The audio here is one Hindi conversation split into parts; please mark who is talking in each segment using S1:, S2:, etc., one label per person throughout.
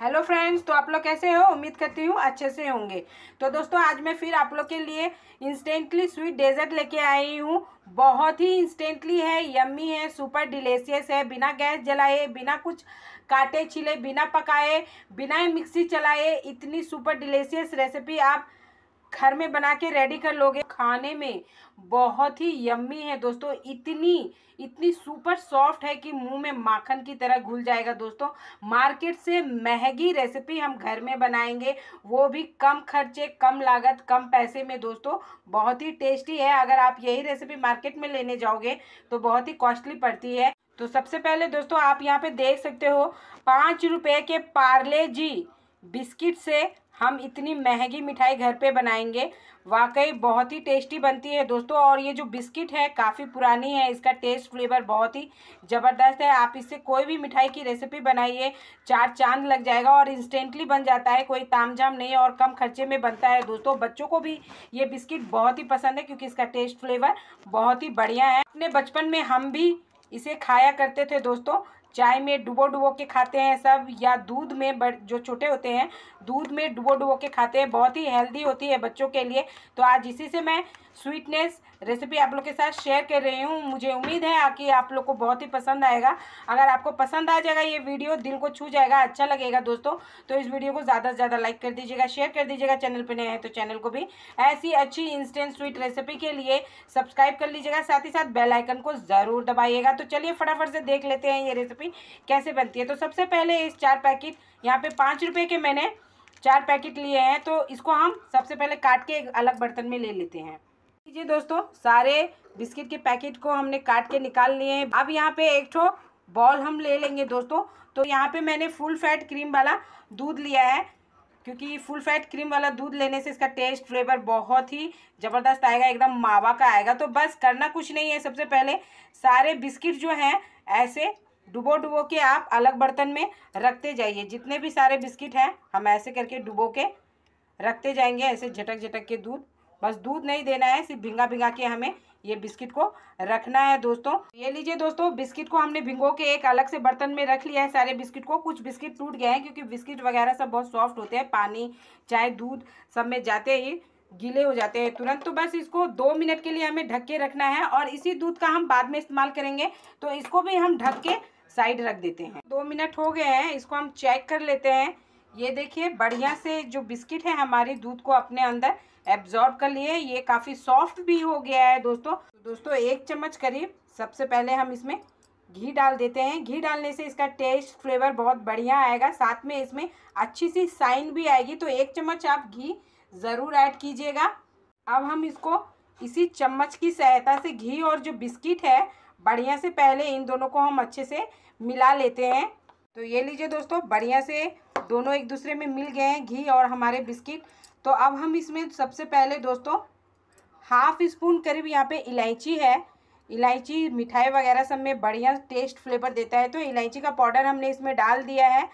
S1: हेलो फ्रेंड्स तो आप लोग कैसे हो उम्मीद करती हूँ अच्छे से होंगे तो दोस्तों आज मैं फिर आप लोग के लिए इंस्टेंटली स्वीट डेजर्ट लेके आई हूँ बहुत ही इंस्टेंटली है यम्मी है सुपर डिलेशियस है बिना गैस जलाए बिना कुछ काटे छिले बिना पकाए बिना मिक्सी चलाए इतनी सुपर डिलेशियस रेसिपी आप घर में बना के रेडी कर लोगे खाने में बहुत ही यम्मी है दोस्तों इतनी इतनी सुपर सॉफ्ट है कि मुंह में माखन की तरह घुल जाएगा दोस्तों मार्केट से महंगी रेसिपी हम घर में बनाएंगे वो भी कम खर्चे कम लागत कम पैसे में दोस्तों बहुत ही टेस्टी है अगर आप यही रेसिपी मार्केट में लेने जाओगे तो बहुत ही कॉस्टली पड़ती है तो सबसे पहले दोस्तों आप यहाँ पे देख सकते हो पाँच रुपये के पार्ले जी बिस्किट से हम इतनी महंगी मिठाई घर पे बनाएंगे वाकई बहुत ही टेस्टी बनती है दोस्तों और ये जो बिस्किट है काफ़ी पुरानी है इसका टेस्ट फ्लेवर बहुत ही ज़बरदस्त है आप इससे कोई भी मिठाई की रेसिपी बनाइए चार चांद लग जाएगा और इंस्टेंटली बन जाता है कोई तामझाम नहीं और कम खर्चे में बनता है दोस्तों बच्चों को भी ये बिस्किट बहुत ही पसंद है क्योंकि इसका टेस्ट फ्लेवर बहुत ही बढ़िया है अपने बचपन में हम भी इसे खाया करते थे दोस्तों चाय में डुबो डुबो के खाते हैं सब या दूध में जो छोटे होते हैं दूध में डुबो डुबो के खाते हैं बहुत ही हेल्दी होती है बच्चों के लिए तो आज इसी से मैं स्वीटनेस रेसिपी आप लोग के साथ शेयर कर रही हूँ मुझे उम्मीद है कि आप लोग को बहुत ही पसंद आएगा अगर आपको पसंद आ जाएगा ये वीडियो दिल को छू जाएगा अच्छा लगेगा दोस्तों तो इस वीडियो को ज़्यादा से ज़्यादा लाइक कर दीजिएगा शेयर कर दीजिएगा चैनल पर नए हैं तो चैनल को भी ऐसी अच्छी इंस्टेंट स्वीट रेसिपी के लिए सब्सक्राइब कर लीजिएगा साथ ही साथ बेलाइकन को ज़रूर दबाइएगा तो चलिए फटाफट से देख लेते हैं ये रेसिपी कैसे बनती है तो सबसे पहले इस चार पैकेट यहाँ पर पाँच रुपये के मैंने चार पैकेट लिए हैं तो इसको हम सबसे पहले काट के एक अलग बर्तन में ले लेते हैं लीजिए दोस्तों सारे बिस्किट के पैकेट को हमने काट के निकाल लिए हैं अब यहाँ पे एक ठो बॉल हम ले लेंगे दोस्तों तो यहाँ पे मैंने फुल फैट क्रीम वाला दूध लिया है क्योंकि फुल फैट क्रीम वाला दूध लेने से इसका टेस्ट फ्लेवर बहुत ही ज़बरदस्त आएगा एकदम मावा का आएगा तो बस करना कुछ नहीं है सबसे पहले सारे बिस्किट जो हैं ऐसे डुबो डुबो के आप अलग बर्तन में रखते जाइए जितने भी सारे बिस्किट हैं हम ऐसे करके डुबो के रखते जाएंगे ऐसे झटक झटक के दूध बस दूध नहीं देना है सिर्फ भिंगा भिंगा के हमें ये बिस्किट को रखना है दोस्तों ये लीजिए दोस्तों बिस्किट को हमने भिंगो के एक अलग से बर्तन में रख लिया है सारे बिस्किट को कुछ बिस्किट टूट गए हैं क्योंकि बिस्किट वगैरह सब बहुत सॉफ्ट होते हैं पानी चाय दूध सब में जाते ही गीले हो जाते हैं तुरंत तो बस इसको दो मिनट के लिए हमें ढक के रखना है और इसी दूध का हम बाद में इस्तेमाल करेंगे तो इसको भी हम ढक के साइड रख देते हैं दो मिनट हो गए हैं इसको हम चेक कर लेते हैं ये देखिए बढ़िया से जो बिस्किट है हमारी दूध को अपने अंदर एब्जॉर्ब कर लिए ये काफ़ी सॉफ्ट भी हो गया है दोस्तों तो दोस्तों एक चम्मच करीब सबसे पहले हम इसमें घी डाल देते हैं घी डालने से इसका टेस्ट फ्लेवर बहुत बढ़िया आएगा साथ में इसमें अच्छी सी साइन भी आएगी तो एक चम्मच आप घी ज़रूर ऐड कीजिएगा अब हम इसको इसी चम्मच की सहायता से घी और जो बिस्किट है बढ़िया से पहले इन दोनों को हम अच्छे से मिला लेते हैं तो ये लीजिए दोस्तों बढ़िया से दोनों एक दूसरे में मिल गए हैं घी और हमारे बिस्किट तो अब हम इसमें सबसे पहले दोस्तों हाफ स्पून करीब यहाँ पे इलायची है इलायची मिठाई वगैरह सब में बढ़िया टेस्ट फ्लेवर देता है तो इलायची का पाउडर हमने इसमें डाल दिया है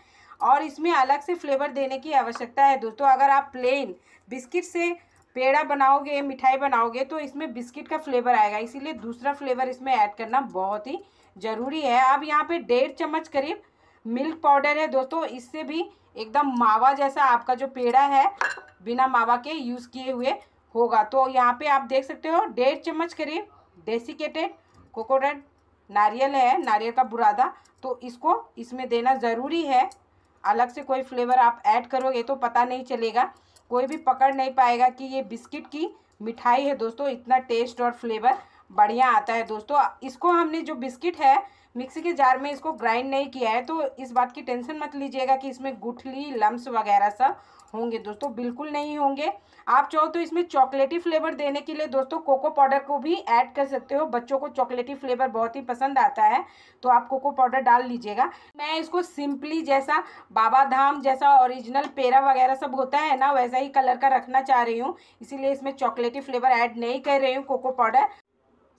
S1: और इसमें अलग से फ्लेवर देने की आवश्यकता है दोस्तों अगर आप प्लेन बिस्किट से पेड़ा बनाओगे मिठाई बनाओगे तो इसमें बिस्किट का फ्लेवर आएगा इसीलिए दूसरा फ्लेवर इसमें ऐड करना बहुत ही ज़रूरी है अब यहाँ पे डेढ़ चम्मच करीब मिल्क पाउडर है दोस्तों इससे भी एकदम मावा जैसा आपका जो पेड़ा है बिना मावा के यूज़ किए हुए होगा तो यहाँ पे आप देख सकते हो डेढ़ चम्मच करीब डेसिकेटेड कोकोनट नारियल है नारियल का बुरादा तो इसको इसमें देना ज़रूरी है अलग से कोई फ्लेवर आप ऐड करोगे तो पता नहीं चलेगा कोई भी पकड़ नहीं पाएगा कि ये बिस्किट की मिठाई है दोस्तों इतना टेस्ट और फ्लेवर बढ़िया आता है दोस्तों इसको हमने जो बिस्किट है मिक्सी के जार में इसको ग्राइंड नहीं किया है तो इस बात की टेंशन मत लीजिएगा कि इसमें गुठली लम्स वगैरह सब होंगे दोस्तों बिल्कुल नहीं होंगे आप चाहो तो इसमें चॉकलेटी फ्लेवर देने के लिए दोस्तों कोको पाउडर को भी ऐड कर सकते हो बच्चों को चॉकलेटी फ्लेवर बहुत ही पसंद आता है तो आप कोको पाउडर डाल लीजिएगा मैं इसको सिंपली जैसा बाबा धाम जैसा ओरिजिनल पेरा वगैरह सब होता है ना वैसा ही कलर का रखना चाह रही हूँ इसीलिए इसमें चॉकलेटी फ्लेवर ऐड नहीं कर रही हूँ कोको पाउडर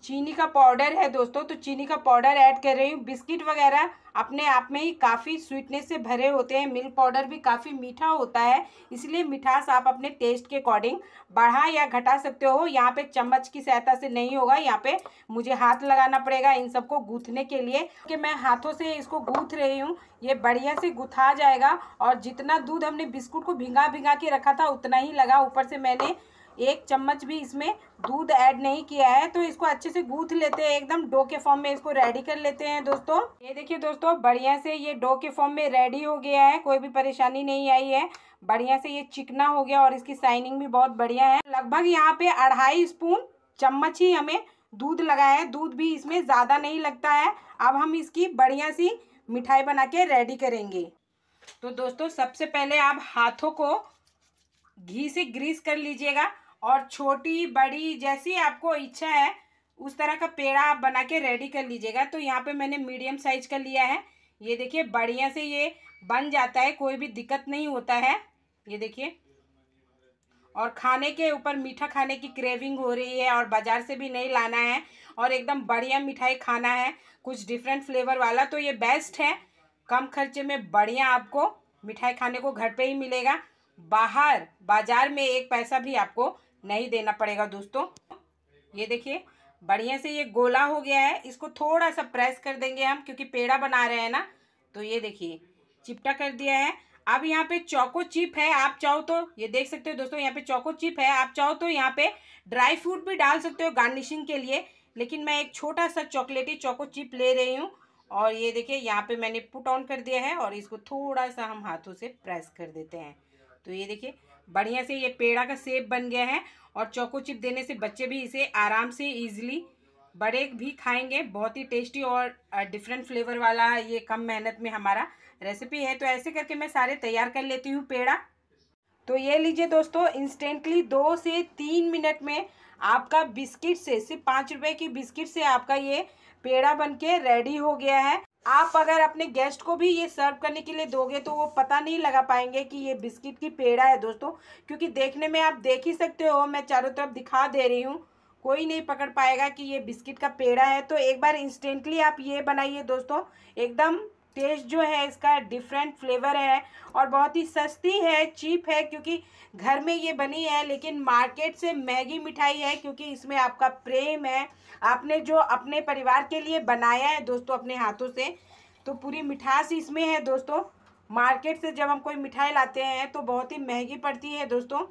S1: चीनी का पाउडर है दोस्तों तो चीनी का पाउडर ऐड कर रही हूँ बिस्किट वगैरह अपने आप में ही काफ़ी स्वीटनेस से भरे होते हैं मिल्क पाउडर भी काफ़ी मीठा होता है इसलिए मिठास आप अपने टेस्ट के अकॉर्डिंग बढ़ा या घटा सकते हो यहाँ पे चम्मच की सहायता से नहीं होगा यहाँ पे मुझे हाथ लगाना पड़ेगा इन सबको गूँथने के लिए कि मैं हाथों से इसको गूँथ रही हूँ ये बढ़िया से गुथा जाएगा और जितना दूध हमने बिस्कुट को भिंगा भिंगा के रखा था उतना ही लगा ऊपर से मैंने एक चम्मच भी इसमें दूध ऐड नहीं किया है तो इसको अच्छे से गूथ लेते हैं एकदम डो के फॉर्म में इसको रेडी कर लेते हैं दोस्तों ये देखिए दोस्तों बढ़िया से ये डो के फॉर्म में रेडी हो गया है कोई भी परेशानी नहीं आई है बढ़िया से ये चिकना हो गया और इसकी साइनिंग भी बहुत बढ़िया है लगभग यहाँ पे अढ़ाई स्पून चम्मच ही हमें दूध लगाया है दूध भी इसमें ज़्यादा नहीं लगता है अब हम इसकी बढ़िया सी मिठाई बना के रेडी करेंगे तो दोस्तों सबसे पहले आप हाथों को घी से ग्रीस कर लीजिएगा और छोटी बड़ी जैसी आपको इच्छा है उस तरह का पेड़ा आप बना के रेडी कर लीजिएगा तो यहाँ पे मैंने मीडियम साइज का लिया है ये देखिए बढ़िया से ये बन जाता है कोई भी दिक्कत नहीं होता है ये देखिए और खाने के ऊपर मीठा खाने की क्रेविंग हो रही है और बाज़ार से भी नहीं लाना है और एकदम बढ़िया मिठाई खाना है कुछ डिफरेंट फ्लेवर वाला तो ये बेस्ट है कम खर्चे में बढ़िया आपको मिठाई खाने को घर पे ही मिलेगा बाहर बाज़ार में एक पैसा भी आपको नहीं देना पड़ेगा दोस्तों ये देखिए बढ़िया से ये गोला हो गया है इसको थोड़ा सा प्रेस कर देंगे हम क्योंकि पेड़ा बना रहे हैं ना तो ये देखिए चिपटा कर दिया है अब यहाँ पे चौको चिप है आप चाहो तो ये देख सकते हो दोस्तों यहाँ पे चौको चिप है आप चाहो तो यहाँ पे ड्राई फ्रूट भी डाल सकते हो गार्निशिंग के लिए लेकिन मैं एक छोटा सा चॉकलेटी चौको चिप ले रही हूँ और ये देखिए यहाँ पे मैंने पुट ऑन कर दिया है और इसको थोड़ा सा हम हाथों से प्रेस कर देते हैं तो ये देखिए बढ़िया से ये पेड़ा का सेप बन गया है और चौको चिप देने से बच्चे भी इसे आराम से ईजिली बड़े भी खाएंगे बहुत ही टेस्टी और डिफरेंट फ्लेवर वाला ये कम मेहनत में हमारा रेसिपी है तो ऐसे करके मैं सारे तैयार कर लेती हूँ पेड़ा तो ये लीजिए दोस्तों इंस्टेंटली दो से तीन मिनट में आपका बिस्किट से सिर्फ पाँच रुपये की बिस्किट से आपका ये पेड़ा बनके रेडी हो गया है आप अगर अपने गेस्ट को भी ये सर्व करने के लिए दोगे तो वो पता नहीं लगा पाएंगे कि ये बिस्किट की पेड़ा है दोस्तों क्योंकि देखने में आप देख ही सकते हो मैं चारों तरफ दिखा दे रही हूँ कोई नहीं पकड़ पाएगा कि ये बिस्किट का पेड़ा है तो एक बार इंस्टेंटली आप ये बनाइए दोस्तों एकदम टेस्ट जो है इसका डिफरेंट फ्लेवर है और बहुत ही सस्ती है चीप है क्योंकि घर में ये बनी है लेकिन मार्केट से महंगी मिठाई है क्योंकि इसमें आपका प्रेम है आपने जो अपने परिवार के लिए बनाया है दोस्तों अपने हाथों से तो पूरी मिठास इसमें है दोस्तों मार्केट से जब हम कोई मिठाई लाते हैं तो बहुत ही महंगी पड़ती है दोस्तों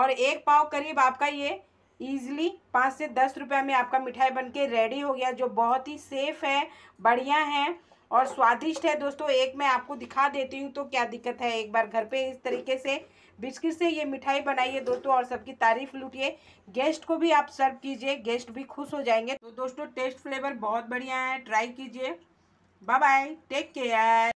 S1: और एक पाव करीब आपका ये ईजिली पाँच से दस रुपये में आपका मिठाई बन के रेडी हो गया जो बहुत ही सेफ़ है बढ़िया है और स्वादिष्ट है दोस्तों एक मैं आपको दिखा देती हूँ तो क्या दिक्कत है एक बार घर पे इस तरीके से बिस्किट से ये मिठाई बनाइए दोस्तों और सबकी तारीफ लूटिए गेस्ट को भी आप सर्व कीजिए गेस्ट भी खुश हो जाएंगे तो दोस्तों टेस्ट फ्लेवर बहुत बढ़िया है ट्राई कीजिए बाय बाय टेक केयर